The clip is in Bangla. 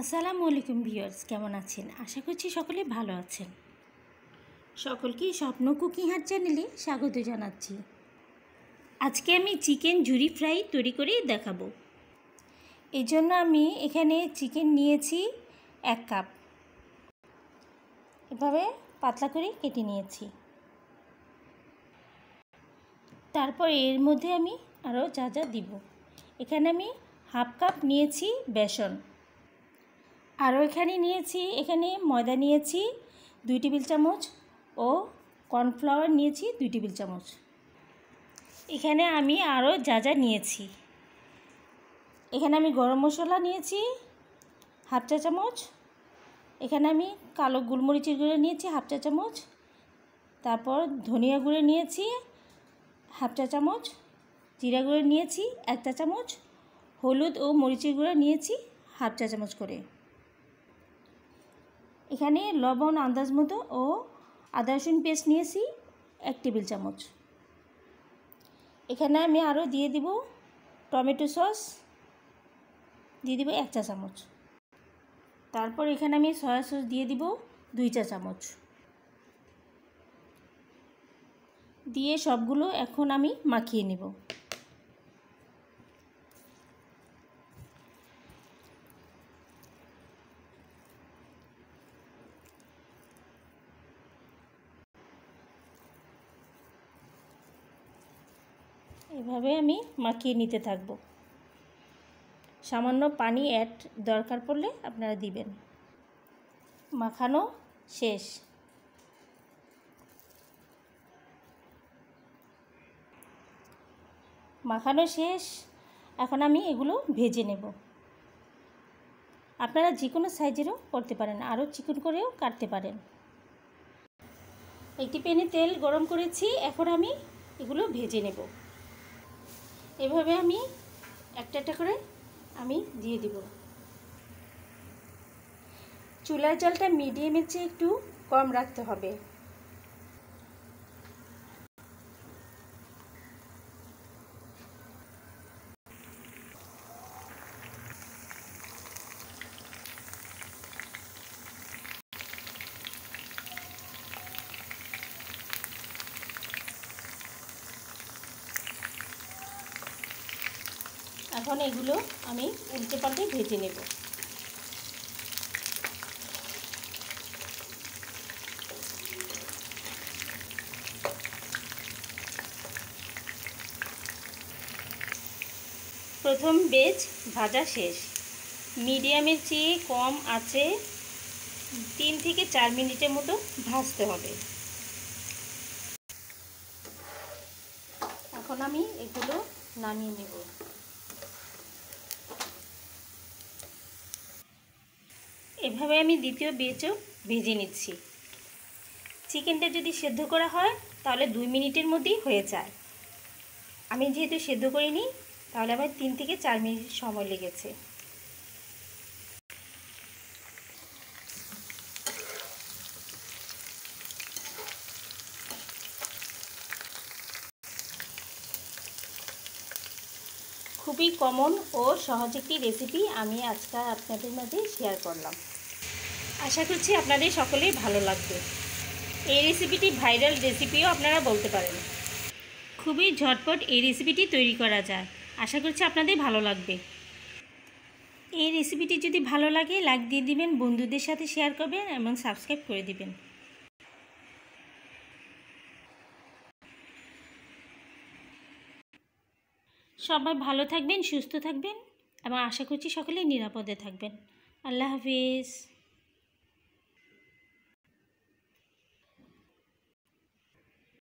আসসালামু আলাইকুম ভিউয়ার্স কেমন আছেন আশা করছি সকলে ভালো আছেন সকলকেই স্বপ্ন কুকিং হাট চ্যানেলে স্বাগত জানাচ্ছি আজকে আমি চিকেন ঝুরি ফ্রাই তৈরি করে দেখাবো এই জন্য আমি এখানে চিকেন নিয়েছি এক কাপ এভাবে পাতলা করে কেটে নিয়েছি তারপর এর মধ্যে আমি আরও যা যা দিব এখানে আমি হাফ কাপ নিয়েছি বেসন আরও এখানে নিয়েছি এখানে ময়দা নিয়েছি দুই টেবিল চামচ ও কর্নফ্লাওয়ার নিয়েছি দুই টেবিল চামচ এখানে আমি আরও যা যা নিয়েছি এখানে আমি গরম মশলা নিয়েছি হাফ চা চামচ এখানে আমি কালো গোলমরিচের গুঁড়ো নিয়েছি হাফ চা চামচ তারপর ধনিয়া গুঁড়ো নিয়েছি হাফ চা চামচ জিরা গুঁড়ো নিয়েছি এক চা চামচ হলুদ ও মরিচের গুঁড়ো নিয়েছি হাফ চা চামচ করে এখানে লবণ আন্দাজ মতো ও আদা রসুন পেস্ট নিয়েছি এক টেবিল চামচ এখানে আমি আরও দিয়ে দিব টমেটো সস দিয়ে দিব এক চা চামচ তারপর এখানে আমি সয়া সস দিয়ে দিব দুই চা চামচ দিয়ে সবগুলো এখন আমি মাখিয়ে নেব এভাবে আমি মাখিয়ে নিতে থাকব সামান্য পানি অ্যাড দরকার পড়লে আপনারা দিবেন মাখানো শেষ মাখানো শেষ এখন আমি এগুলো ভেজে নেব আপনারা যে কোনো সাইজেরও করতে পারেন আরও চিকন করেও কাটতে পারেন একটি প্যানে তেল গরম করেছি এখন আমি এগুলো ভেজে নেব এভাবে আমি একটা একটা করে আমি দিয়ে দিব চুলার জলটা মিডিয়ামের চেয়ে একটু কম রাখতে হবে এখন এগুলো আমি উল্টে পাল্টে ভেজে নেব প্রথম বেজ ভাজা শেষ মিডিয়ামের চেয়ে কম আছে তিন থেকে চার মিনিটের মতো ভাজতে হবে এখন আমি এগুলো নামিয়ে নেব এভাবে আমি দ্বিতীয় বেচও ভেজে নিচ্ছি চিকেনটা যদি সেদ্ধ করা হয় তাহলে দুই মিনিটের মধ্যেই হয়ে যায় আমি যেহেতু সেদ্ধ করিনি তাহলে আমার তিন থেকে চার মিনিট সময় লেগেছে খুবই কমন ও সহজ একটি রেসিপি আমি আজকে আপনাদের মাঝে শেয়ার করলাম আশা করছি আপনাদের সকলেই ভালো লাগবে এই রেসিপিটি ভাইরাল রেসিপিও আপনারা বলতে পারেন খুবই ঝটপট এই রেসিপিটি তৈরি করা যায় আশা করছি আপনাদের ভালো লাগবে এই রেসিপিটি যদি ভালো লাগে লাইক দিয়ে দিবেন বন্ধুদের সাথে শেয়ার করবেন এবং সাবস্ক্রাইব করে দিবেন সবাই ভালো থাকবেন সুস্থ থাকবেন এবং আশা করছি সকলেই নিরাপদে থাকবেন আল্লাহ হাফিজ